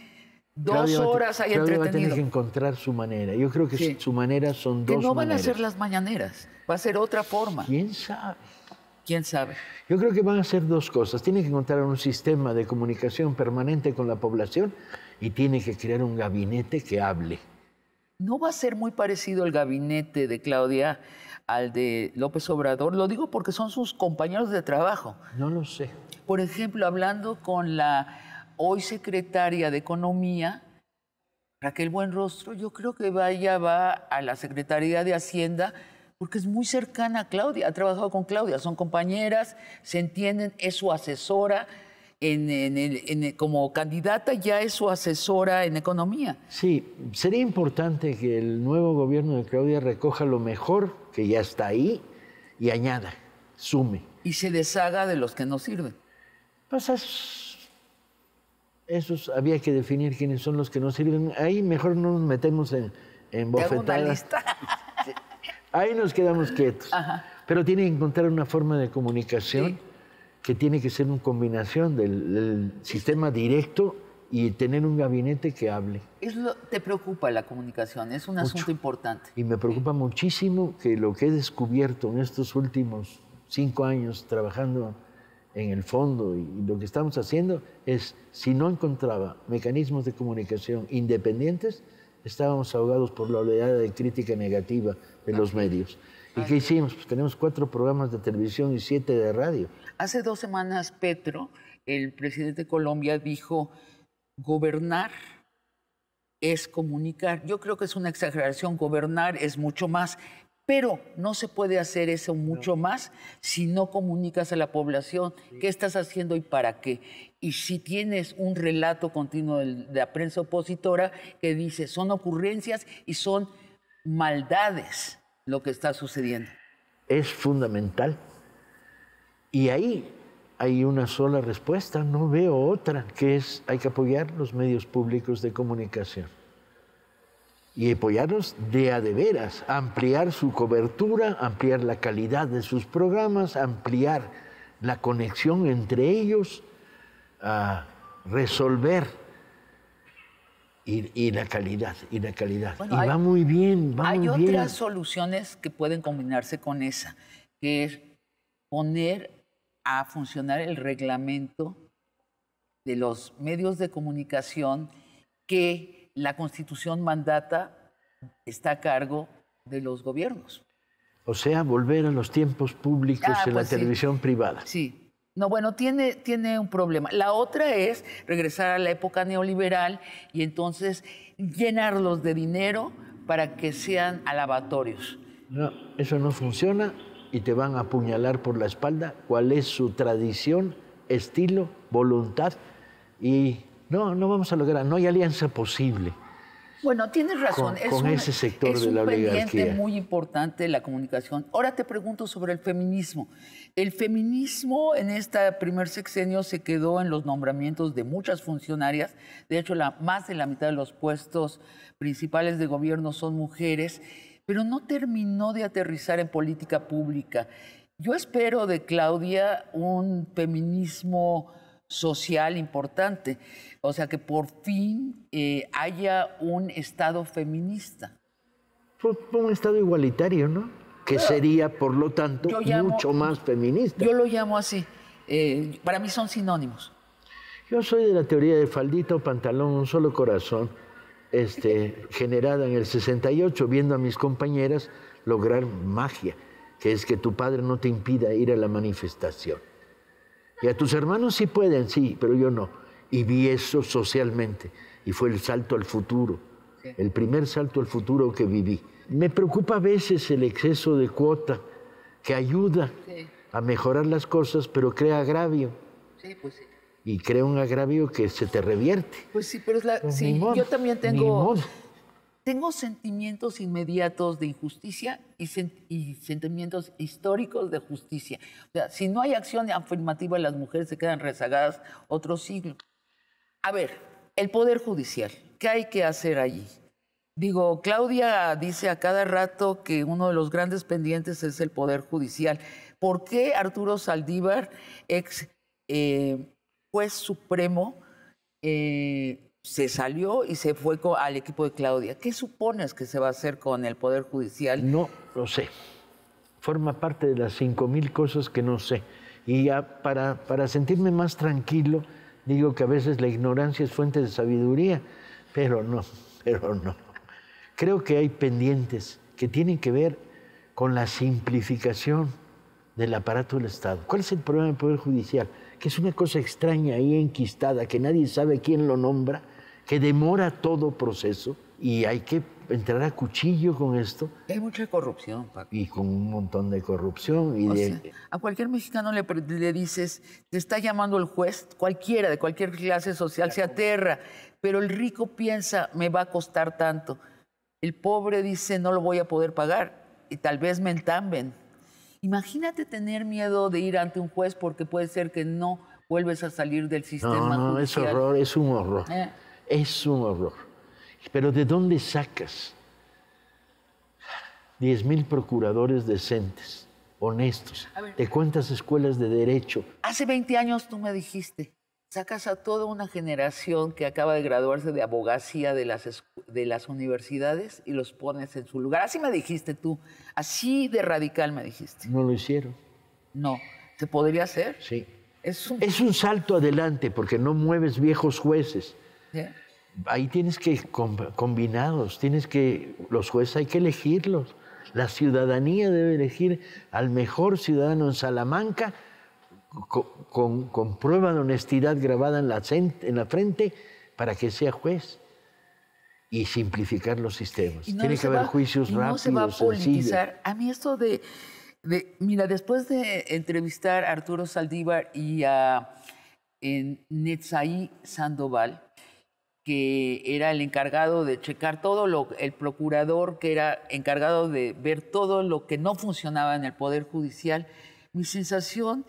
Dos horas hay entretenido. va a tener que encontrar su manera. Yo creo que su manera son dos. Que no van a ser las mañaneras, va a ser otra forma. ¿Quién sabe? ¿Quién sabe? Yo creo que van a ser dos cosas. Tiene que encontrar un sistema de comunicación permanente con la población y tiene que crear un gabinete que hable. No va a ser muy parecido el gabinete de Claudia al de López Obrador. Lo digo porque son sus compañeros de trabajo. No lo sé. Por ejemplo, hablando con la hoy secretaria de Economía, buen rostro, yo creo que vaya va a la Secretaría de Hacienda porque es muy cercana a Claudia, ha trabajado con Claudia, son compañeras, se entienden, es su asesora. como candidata ya es su asesora en economía. Sí, sería importante que el nuevo gobierno de Claudia recoja lo mejor que ya está ahí y añada, sume. Y se deshaga de los que no sirven. Pues es esos había que definir quiénes son los que nos sirven. Ahí mejor no nos metemos en, en bofetadas. (laughs) Ahí nos quedamos quietos. Pero tiene que encontrar una forma de comunicación que tiene que ser una combinación del, sistema directo y tener un gabinete que hable. ¿Te preocupa la comunicación? Es un asunto importante. Y me preocupa muchísimo que lo que he descubierto en estos últimos cinco años trabajando en el fondo y, lo que estamos haciendo es, si no encontraba mecanismos de comunicación independientes, estábamos ahogados por la oleada de crítica negativa de los medios. ¿Y qué hicimos? Pues tenemos cuatro programas de televisión y siete de radio. Hace dos semanas Petro, el presidente de Colombia, dijo, gobernar es comunicar. Yo creo que es una exageración, gobernar es mucho más. Pero no se puede hacer eso mucho más si no comunicas a la población qué estás haciendo y para qué. Y si tienes un relato continuo de la prensa opositora que dice son ocurrencias y son maldades lo que está sucediendo. Es fundamental. Y ahí hay una sola respuesta, no veo otra, que es hay que apoyar los medios públicos de comunicación y apoyarnos de a de veras, ampliar su cobertura, ampliar la calidad de sus programas, ampliar la conexión entre ellos, resolver y, la calidad, y la calidad. y va muy bien, va muy bien. Hay otras soluciones que pueden combinarse con esa, que es poner a funcionar el reglamento de los medios de comunicación que la constitución mandata está a cargo de los gobiernos. O sea, volver a los tiempos públicos ah, en la pues televisión privada. Sí, no, bueno, tiene, tiene, un problema. La otra es regresar a la época neoliberal y entonces llenarlos de dinero para que sean alabatorios. No, eso no funciona y te van a apuñalar por la espalda cuál es su tradición, estilo, voluntad y no, no vamos a lograr, no hay alianza posible. Bueno, tienes razón. Con, ese sector de la oligarquía. Es un muy importante la comunicación. Ahora te pregunto sobre el feminismo. El feminismo en este primer sexenio se quedó en los nombramientos de muchas funcionarias. De hecho, la, más de la mitad de los puestos principales de gobierno son mujeres, pero no terminó de aterrizar en política pública. Yo espero de Claudia un feminismo social importante. O sea, que por fin eh, haya un Estado feminista. Pues, un Estado igualitario, ¿no? Que sería, por lo tanto, mucho más feminista. Yo lo llamo así. Eh, para mí son sinónimos. Yo soy de la teoría de faldito, pantalón, un solo corazón, este, (laughs) generada en el 68, viendo a mis compañeras lograr magia, que es que tu padre no te impida ir a la manifestación. Y a tus hermanos sí pueden, sí, pero yo no. Y vi eso socialmente. Y fue el salto al futuro, el primer salto al futuro que viví. Me preocupa a veces el exceso de cuota, que ayuda a mejorar las cosas, pero crea agravio. Sí, pues sí. Y crea un agravio que se te revierte. Pues sí, pero es la... Pues sí, yo también tengo tengo sentimientos inmediatos de injusticia y, sentimientos históricos de justicia. si no hay acción afirmativa, las mujeres se quedan rezagadas otro siglo. A ver, el Poder Judicial, ¿qué hay que hacer allí? Digo, Claudia dice a cada rato que uno de los grandes pendientes es el Poder Judicial. ¿Por qué Arturo Saldívar, ex eh, juez supremo, eh, se salió y se fue al equipo de Claudia. ¿Qué supones que se va a hacer con el Poder Judicial? No lo sé. Forma parte de las mil cosas que no sé. Y ya para, para sentirme más tranquilo, digo que a veces la ignorancia es fuente de sabiduría, pero no, (laughs) pero no. Creo que hay pendientes que tienen que ver con la simplificación del aparato del Estado. ¿Cuál es el problema del Poder Judicial? Que es una cosa extraña y enquistada, que nadie sabe quién lo nombra que demora todo proceso y hay que entrar a cuchillo con esto. Hay mucha corrupción, Paco. Y con un montón de corrupción. Y a cualquier mexicano le, le, dices, te está llamando el juez, cualquiera, de cualquier clase social, se aterra, pero el rico piensa, me va a costar tanto. El pobre dice, no lo voy a poder pagar y tal vez me entamben. Imagínate tener miedo de ir ante un juez porque puede ser que no vuelves a salir del sistema. No, no, es horror, es un horror. Eh. Es un horror. Pero ¿de dónde sacas 10 mil procuradores decentes, honestos? ¿De cuántas escuelas de derecho? Hace 20 años tú me dijiste, sacas a toda una generación que acaba de graduarse de abogacía de las, universidades y los pones en su lugar. Así me dijiste tú, así de radical me dijiste. No lo hicieron. No, ¿se podría hacer? Sí. es un salto adelante porque no mueves viejos jueces. Ahí tienes que combinados, tienes que los jueces hay que elegirlos. La ciudadanía debe elegir al mejor ciudadano en Salamanca con, prueba de honestidad grabada en la, en la frente para que sea juez y simplificar los sistemas. Tiene que haber juicios y No se va a A mí esto de, Mira, después de entrevistar a Arturo Saldívar y a Netzaí Sandoval, que era el encargado de checar todo lo, el procurador que era encargado de ver todo lo que no funcionaba en el Poder Judicial. Mi sensación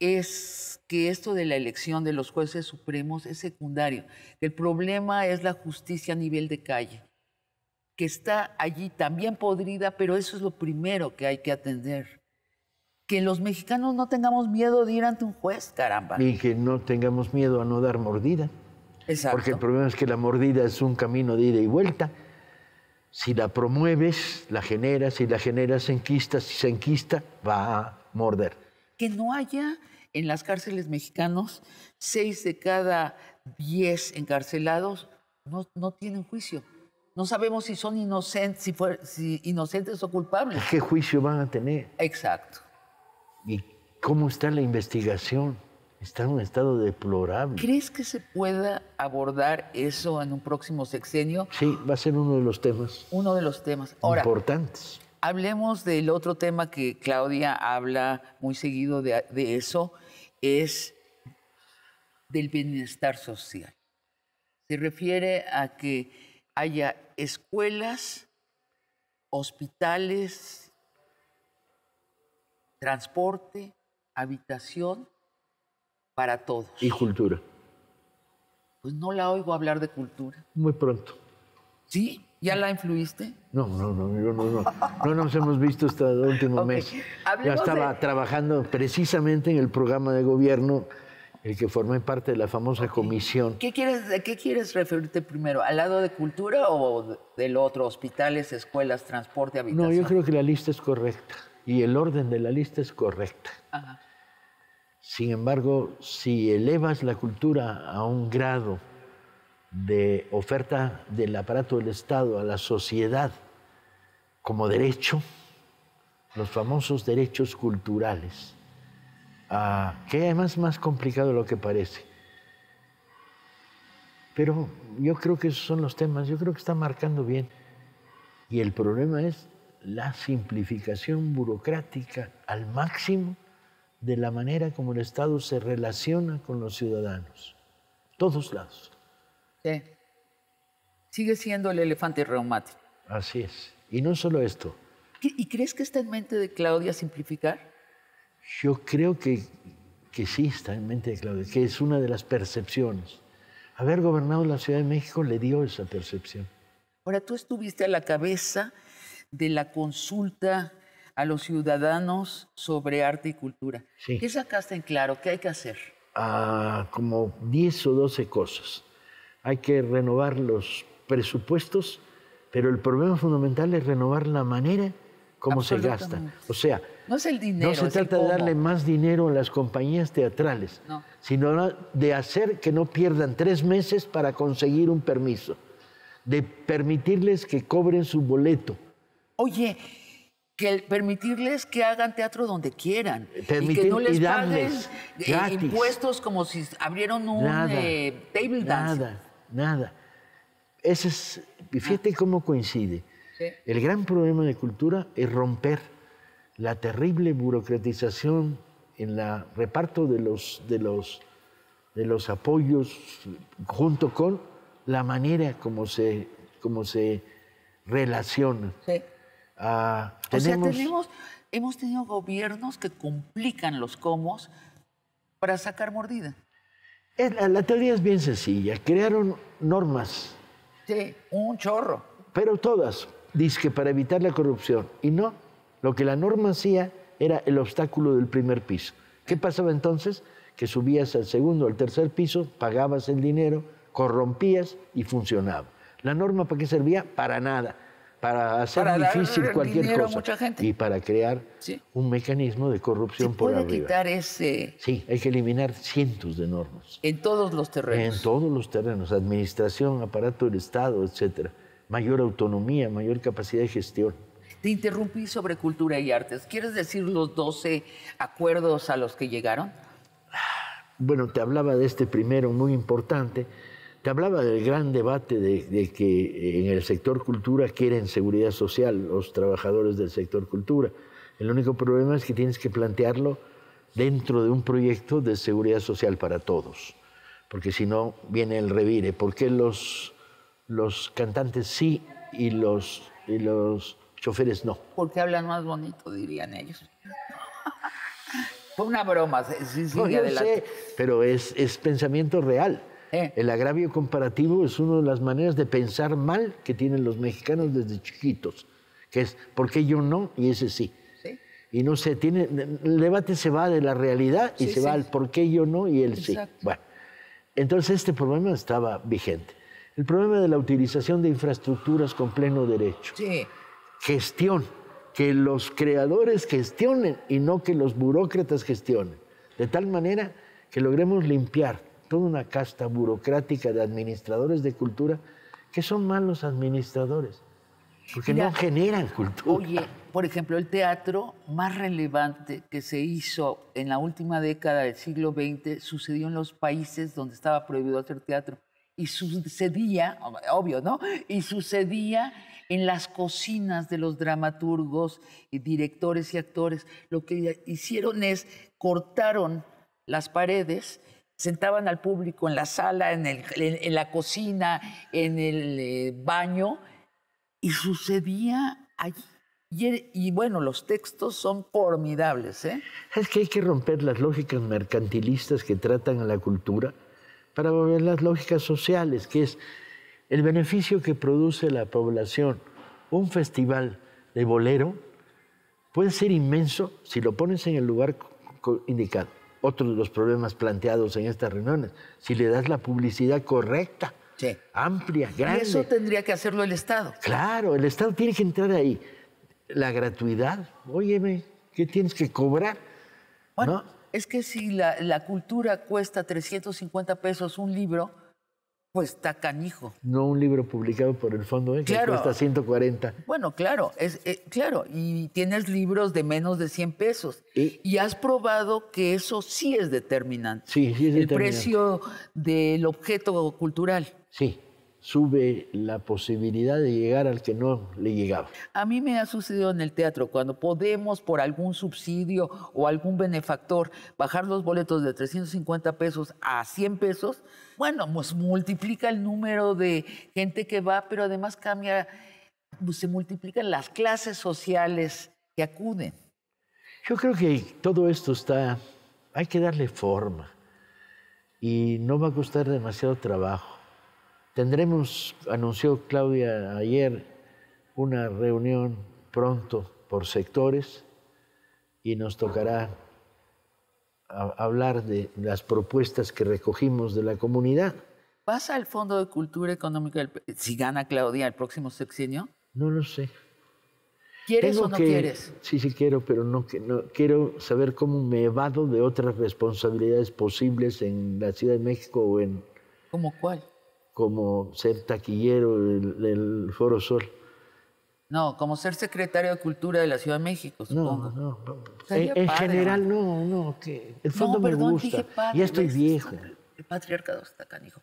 es que esto de la elección de los jueces supremos es secundario, el problema es la justicia a nivel de calle, que está allí también podrida, pero eso es lo primero que hay que atender que los mexicanos no tengamos miedo de ir ante un juez, caramba. Y que no tengamos miedo a no dar mordida. Porque el problema es que la mordida es un camino de ida y vuelta. Si la promueves, la generas, si la generas, se enquista, si se enquista, va a morder. Que no haya en las cárceles mexicanos, seis de cada diez encarcelados no, tienen juicio. No sabemos si son inocentes, inocentes o culpables. ¿Qué juicio van a tener? Exacto. ¿Y cómo está la investigación? está en un estado deplorable. ¿Crees que se pueda abordar eso en un próximo sexenio? Sí, va a ser uno de los temas. Uno de los temas. importantes. Hablemos del otro tema que Claudia habla muy seguido de eso, es del bienestar social. Se refiere a que haya escuelas, hospitales, transporte, habitación para todos. Y cultura. Pues no la oigo hablar de cultura. Muy pronto. ¿Sí? ¿Ya la influiste? No, no, no, no, no. No nos hemos visto hasta el último (laughs) mes. ya estaba trabajando precisamente en el programa de gobierno, el que formé parte de la famosa comisión. ¿Qué quieres, qué quieres referirte primero? ¿Al lado de cultura o del otro? Hospitales, escuelas, transporte, habitación. No, yo creo que la lista es correcta y el orden de la lista es correcta. Ajá. Sin embargo, si elevas la cultura a un grado de oferta del aparato del Estado a la sociedad como derecho, los famosos derechos culturales, ah, que además es más complicado de lo que parece. Pero yo creo que esos son los temas, yo creo que está marcando bien. Y el problema es la simplificación burocrática al máximo de la manera como el Estado se relaciona con los ciudadanos. Todos lados. Sí. Sigue siendo el elefante reumático. Así es. Y no solo esto. ¿Y crees que está en mente de Claudia simplificar? Yo creo que, que sí está en mente de Claudia, que es una de las percepciones. Haber gobernado la Ciudad de México le dio esa percepción. Ahora, tú estuviste a la cabeza de la consulta a los ciudadanos sobre arte y cultura. ¿Qué sacaste en claro? ¿Qué hay que hacer? Ah, como 10 o 12 cosas. Hay que renovar los presupuestos, pero el problema fundamental es renovar la manera como se gasta. O sea, no, es el dinero, se trata de darle más dinero a las compañías teatrales, sino de hacer que no pierdan tres meses para conseguir un permiso, de permitirles que cobren su boleto. Oye, y el permitirles que hagan teatro donde quieran y que no les paguen eh, impuestos como si abrieron un eh, table dance. Nada, nada. Ese es, fíjate ah. cómo coincide. El gran problema de cultura es romper la terrible burocratización en el reparto de los, de, los, de los apoyos junto con la manera como se, como se relaciona. Sí. Ah, hemos tenido gobiernos que complican los comos para sacar mordida. la, teoría es bien sencilla. Crearon normas. Sí, un chorro. Pero todas, dice que para evitar la corrupción. Y no, lo que la norma hacía era el obstáculo del primer piso. ¿Qué pasaba entonces? Que subías al segundo, al tercer piso, pagabas el dinero, corrompías y funcionaba. ¿La norma para qué servía? Para nada para hacer difícil cualquier cosa y para crear un mecanismo de corrupción ¿Se puede por quitar ese Sí, hay que eliminar cientos de normas. En todos los terrenos. En todos los terrenos, administración, aparato del Estado, etcétera. Mayor autonomía, mayor capacidad de gestión. Te interrumpí sobre cultura y artes. ¿Quieres decir los 12 acuerdos a los que llegaron? Bueno, te hablaba de este primero muy importante, te hablaba del gran debate de, que eh, en el sector cultura quieren seguridad social los trabajadores del sector cultura. El único problema es que tienes que plantearlo dentro de un proyecto de seguridad social para todos, porque si no viene el revire. ¿Por qué los, los cantantes sí y los, y los choferes no? Porque hablan más bonito, dirían ellos. (laughs) Fue una broma, sí, sí, no, yo sé, pero es, es pensamiento real. El agravio comparativo es una de las maneras de pensar mal que tienen los mexicanos desde chiquitos, que es ¿por qué yo no y ese sí? Y no se tiene, el debate se va de la realidad y se va al por qué yo no y el sí. Bueno, entonces este problema estaba vigente. El problema de la utilización de infraestructuras con pleno derecho. Sí. Gestión, que los creadores gestionen y no que los burócratas gestionen. De tal manera que logremos limpiar toda una casta burocrática de administradores de cultura que son malos administradores, porque no generan cultura. Oye, por ejemplo, el teatro más relevante que se hizo en la última década del siglo XX sucedió en los países donde estaba prohibido hacer teatro. Y sucedía, obvio, ¿no? Y sucedía en las cocinas de los dramaturgos, y directores y actores. Lo que hicieron es cortaron las paredes Sentaban al público en la sala, en, la cocina, en el eh, baño, y sucedía allí. Y, bueno, los textos son formidables. ¿eh? Es que hay que romper las lógicas mercantilistas que tratan a la cultura para volver las lógicas sociales, que es el beneficio que produce la población. Un festival de bolero puede ser inmenso si lo pones en el lugar indicado otro de los problemas planteados en estas reuniones. Si le das la publicidad correcta, amplia, grande. eso tendría que hacerlo el Estado. Claro, el Estado tiene que entrar ahí. La gratuidad, óyeme, ¿qué tienes que cobrar? Bueno, es que si la, la cultura cuesta 350 pesos un libro, pues está canijo. No un libro publicado por el Fondo, ¿eh? claro. que cuesta 140. Bueno, claro, es, eh, claro. Y tienes libros de menos de 100 pesos. ¿Y? has probado que eso sí es determinante. Sí, sí es determinante. El precio del objeto cultural. Sí, sube la posibilidad de llegar al que no le llegaba. A mí me ha sucedido en el teatro, cuando podemos por algún subsidio o algún benefactor bajar los boletos de 350 pesos a 100 pesos, bueno, pues multiplica el número de gente que va, pero además cambia, pues, se multiplican las clases sociales que acuden. Yo creo que todo esto está, hay que darle forma y no va a costar demasiado trabajo. Tendremos, anunció Claudia ayer, una reunión pronto por sectores y nos tocará hablar de las propuestas que recogimos de la comunidad. ¿Pasa al Fondo de Cultura Económica si gana Claudia el próximo sexenio? No lo sé. ¿Quieres o no quieres? Sí, sí quiero, pero no, quiero saber cómo me evado de otras responsabilidades posibles en la Ciudad de México o en... ¿Cómo cuál? Como ser taquillero del Foro Sol. No, como ser secretario de Cultura de la Ciudad de México, supongo. No, no. En, general, no, no. Que el fondo me gusta. Padre, estoy viejo. El patriarcado está canijo.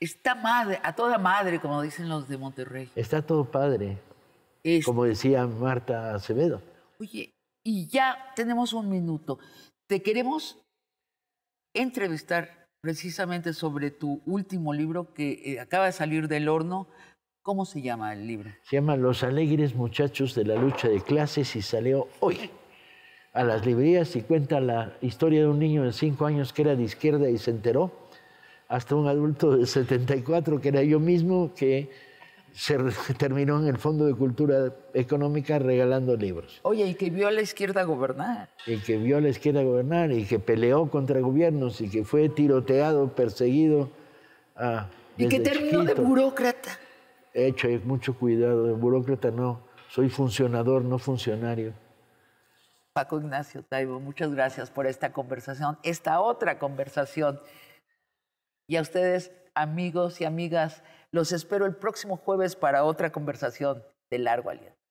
Está madre, a toda madre, como dicen los de Monterrey. Está todo padre. Este como decía Marta Acevedo. Oye, y ya tenemos un minuto. Te queremos entrevistar precisamente sobre tu último libro que eh, acaba de salir del horno, ¿Cómo se llama el libro? Se llama Los alegres muchachos de la lucha de clases y salió hoy a las librerías y cuenta la historia de un niño de 5 años que era de izquierda y se enteró, hasta un adulto de 74 que era yo mismo que se (laughs) terminó en el Fondo de Cultura Económica regalando libros. Oye, y que vio a la izquierda gobernar. Y que vio a la izquierda gobernar y que peleó contra gobiernos y que fue tiroteado, perseguido. Ah, y que terminó de burócrata hecho, mucho cuidado, burócrata no, soy funcionador, no funcionario. Paco Ignacio Taibo, muchas gracias por esta conversación, esta otra conversación. Y a ustedes, amigos y amigas, los espero el próximo jueves para otra conversación de largo aliento.